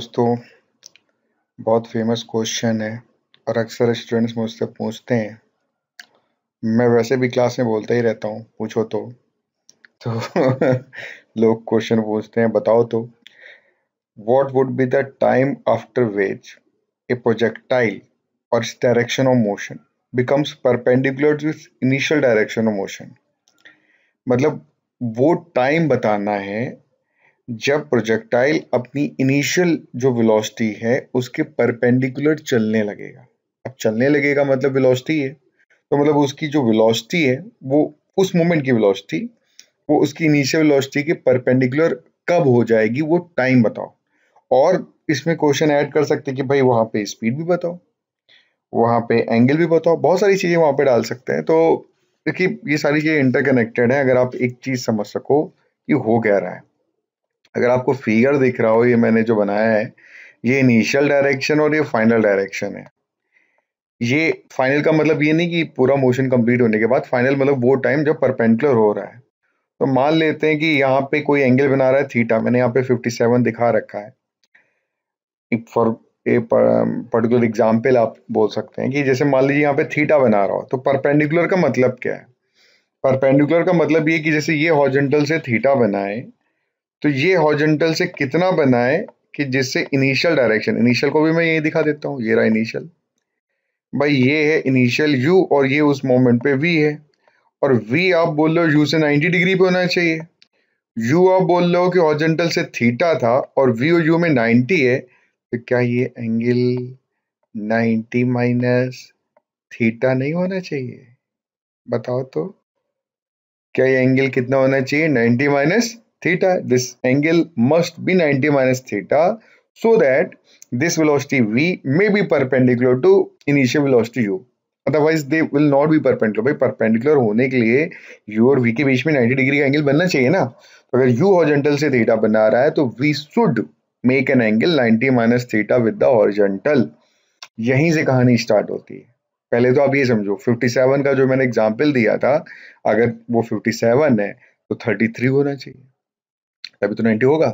दोस्तों बहुत famous question है और अक्सर स्टूडेंट्स मुझसे पूछते हैं मैं वैसे भी क्लास में बोलता ही रहता हूँ पूछो तो तो लोग क्वेश्चन पूछते हैं बताओ तो what would be the time after which a projectile और इस direction of motion becomes perpendicular to its initial direction of motion मतलब वो टाइम बताना है जब प्रोजेक्टाइल अपनी इनिशियल जो वेलोसिटी है उसके परपेंडिकुलर चलने लगेगा अब चलने लगेगा मतलब वेलोसिटी है तो मतलब उसकी जो वेलोसिटी है वो उस मोमेंट की वेलोसिटी वो उसकी इनिशियल वेलोसिटी के परपेंडिकुलर कब हो जाएगी वो टाइम बताओ और इसमें क्वेश्चन ऐड कर सकते कि भाई वहाँ पे स्पीड भी बताओ वहाँ पे एंगल भी बताओ बहुत सारी चीज़ें वहाँ पे डाल सकते हैं तो देखिए ये सारी चीज़ें इंटरकनेक्टेड है अगर आप एक चीज़ समझ सको कि हो क्या रहा है अगर आपको फिगर दिख रहा हो ये मैंने जो बनाया है ये इनिशियल डायरेक्शन और ये फाइनल डायरेक्शन है ये फाइनल का मतलब ये नहीं कि पूरा मोशन कंप्लीट होने के बाद फाइनल मतलब वो टाइम जब परपेंटुलर हो रहा है तो मान लेते हैं कि यहाँ पे कोई एंगल बना रहा है थीटा मैंने यहाँ पे 57 दिखा रखा है फॉर ए पर्टिकुलर एग्जाम्पल आप बोल सकते हैं कि जैसे मान लीजिए यहाँ पे थीटा बना रहा हो तो परपेंडिकुलर का मतलब क्या है परपेंडिकुलर का मतलब ये कि जैसे ये हॉर्जेंटल से थीटा बनाए तो ये हॉजेंटल से कितना बनाए कि जिससे इनिशियल डायरेक्शन इनिशियल को भी मैं यही दिखा देता हूँ ये रहा इनिशियल भाई ये है इनिशियल यू और ये उस मोमेंट पे वी है और वी आप बोल रहे हो यू से 90 डिग्री पे होना चाहिए यू आप बोल रहे हो कि हॉर्जेंटल से थीटा था और वी और यू में 90 है तो क्या ये एंगल 90 माइनस थीटा नहीं होना चाहिए बताओ तो क्या ये एंगल कितना होना चाहिए 90 minus theta. This angle must be 90 minus theta so that this velocity v may be perpendicular to initial velocity u. Otherwise they will not be perpendicular भाई परपेंडिकुलर होने के लिए यू और वी के बीच में 90 डिग्री का एंगल बनना चाहिए ना तो अगर यू हॉर्जेंटल से थीटा बना रहा है तो we should make an angle 90 minus theta with the horizontal यहीं से कहानी स्टार्ट होती है पहले तो आप ये समझो 57 का जो मैंने एग्जाम्पल दिया था अगर वो 57 है तो 33 होना चाहिए तभी तो 90 होगा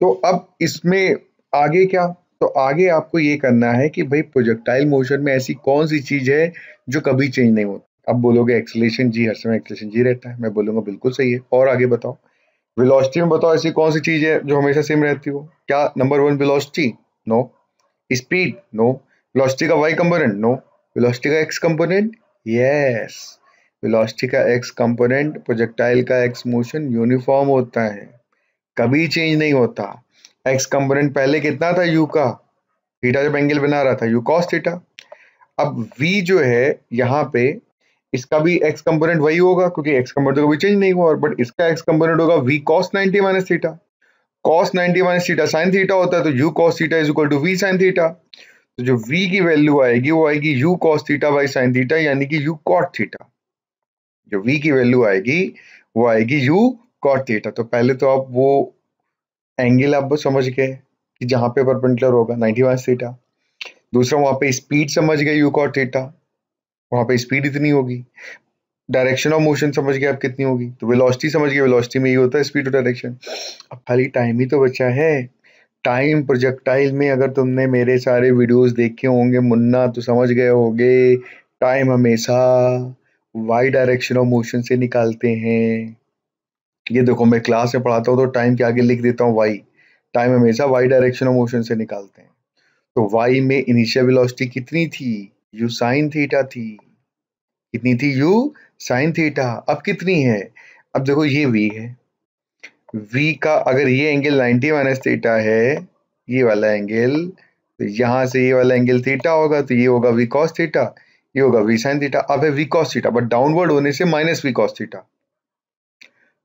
तो अब इसमें आगे क्या तो आगे आपको ये करना है कि भाई प्रोजेक्टाइल मोशन में ऐसी कौन सी चीज है जो कभी चेंज नहीं होती अब बोलोगे एक्सलेशन जी हर समय एक्सलेशन जी रहता है मैं बोलूंगा बिल्कुल सही है और आगे बताओ वेलोसिटी में बताओ ऐसी कौन सी चीज है जो हमेशा सेम रहती हो क्या number one velocity no speed no velocity का वाई कंपोनेंट नो वेलोसिटी का एक्स कंपोनेंट यस वेलोसिटी का एक्स कंपोनेंट प्रोजेक्टाइल का एक्स मोशन यूनिफॉर्म होता है कभी चेंज नहीं होता एक्स कंपोनेंट पहले कितना था यू का थीटा जब एंगल बना रहा था यू कॉस थीटा अब वी जो है यहाँ पे इसका भी एक्स कंपोनेंट वही होगा क्योंकि एक्स कंपोनेंट तो कभी चेंज नहीं हुआ बट इसका एक्स कंपोनेंट होगा V cos ninety minus theta cos ninety minus theta sine theta होता है तो U cos theta is equal to V sine theta तो जो v की वैल्यू आएगी वो आएगी u cos theta by sine theta यानी कि u cot थीटा जो v की वैल्यू आएगी वो आएगी u कॉट थीटा तो पहले तो आप वो एंगल आप समझ गए कि जहाँ पे परपेंडिकुलर होगा 91 थीटा दूसरा वहाँ पे स्पीड समझ गए यू कॉट थीटा वहाँ पे स्पीड इतनी होगी डायरेक्शन ऑफ मोशन समझ गए आप कितनी होगी तो वेलोसिटी समझ गए वेलोसिटी में ये होता है स्पीड और डायरेक्शन अब खाली टाइम ही तो बचा है टाइम प्रोजेक्टाइल में अगर तुमने मेरे सारे वीडियोस देखे होंगे मुन्ना तो समझ गए होंगे टाइम हमेशा वाई डायरेक्शन ऑफ मोशन से निकालते हैं ये देखो मैं क्लास में पढ़ाता हूँ तो टाइम के आगे लिख देता हूँ वाई टाइम हमेशा वाई डायरेक्शन ऑफ मोशन से निकालते हैं तो वाई में इनिशियल वेलोसिटी कितनी थी यू साइन थीटा थी कितनी थी यू साइन थीटा अब कितनी है अब देखो ये वी है वी का अगर ये एंगल नाइनटी माइनस थीटा है ये वाला एंगल तो यहाँ से ये वाला एंगल थीटा होगा तो ये होगा वी कॉस थीटा ये होगा वी साइन थीटा अब है V cos theta but downward होने से minus V cos theta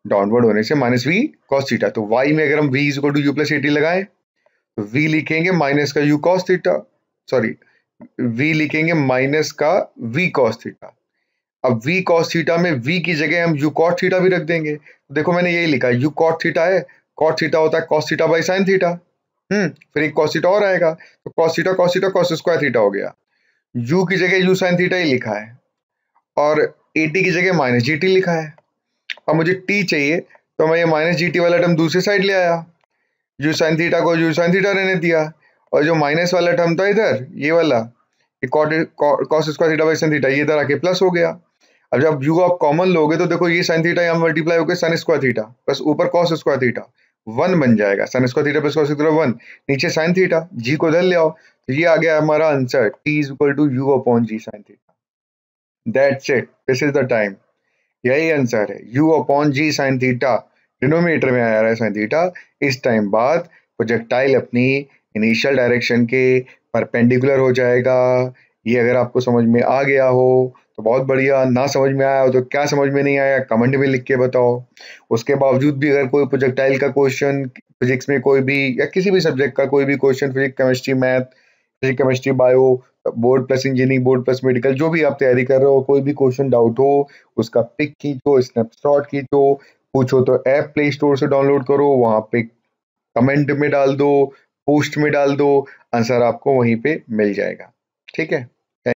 downward होने से माइनस वी कॉस थीटा तो वाई में अगर हम V is equal to U plus AT लगाए तो वी लिखेंगे माइनस का U cos theta sorry V लिखेंगे माइनस का वी कॉस थीटा अब वी कॉस थीटा में वी की जगह हम यू कॉट थीटा भी रख देंगे देखो मैंने यही लिखा यू कॉट थीटा है कॉट थीटा होता है cos theta by sine theta hmm फिर एक कॉस थीटा और आएगा तो cos theta cos theta cos square theta हो गया यू की जगह यू साइन थीटा ही लिखा है और एटी की जगह माइनस जी लिखा है और मुझे टी चाहिए तो मैं ये माइनस जी टी वाला टर्म दूसरी साइड ले आया यू साइन थीटा को यू साइन थीटा रहने दिया और जो माइनस वाला टर्म था इधर ये वाला ये cos square theta by sine theta ये इधर आके प्लस हो गया अब जब यू आप कॉमन लोगे तो देखो ये साइन थीटा यहाँ मल्टीप्लाई होकर साइन स्क्वायर थीटा प्लस ऊपर कॉस स्क्वायर थीटा वन बन जाएगा sine square theta plus cos theta one नीचे साइन थीटा जी को धर ले आओ तो ये आ गया हमारा answer T is equal to U upon G sine theta that's it this is the time यही आंसर है U upon G sine theta denominator में आ रहा है साइन थीटा इस टाइम बाद प्रोजेक्टाइल अपनी इनिशियल डायरेक्शन के परपेंडिकुलर हो जाएगा ये अगर आपको समझ में आ गया हो तो बहुत बढ़िया ना समझ में आया हो तो क्या समझ में नहीं आया कमेंट में लिख के बताओ उसके बावजूद भी अगर कोई प्रोजेक्टाइल का क्वेश्चन फिजिक्स में कोई भी या किसी भी सब्जेक्ट का कोई भी question physics chemistry math physics chemistry bio board plus engineering board plus medical जो भी आप तैयारी कर रहे हो कोई भी क्वेश्चन डाउट हो उसका पिक खींचो स्नैपशॉट खींचो पूछो तो ऐप प्ले स्टोर से डाउनलोड करो वहां पे कमेंट में डाल दो पोस्ट में डाल दो आंसर आपको वहीं पे मिल जाएगा ठीक है